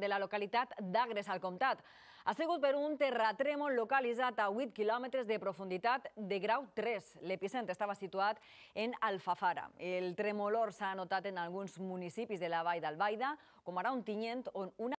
de la localitat d'Agres al Comtat. Ha sigut per un terratrèmol localitzat a 8 quilòmetres de profunditat de grau 3. L'epicentre estava situat en Alfafara. El tremolor s'ha notat en alguns municipis de la Vall d'Albaida, com ara un tinyent on una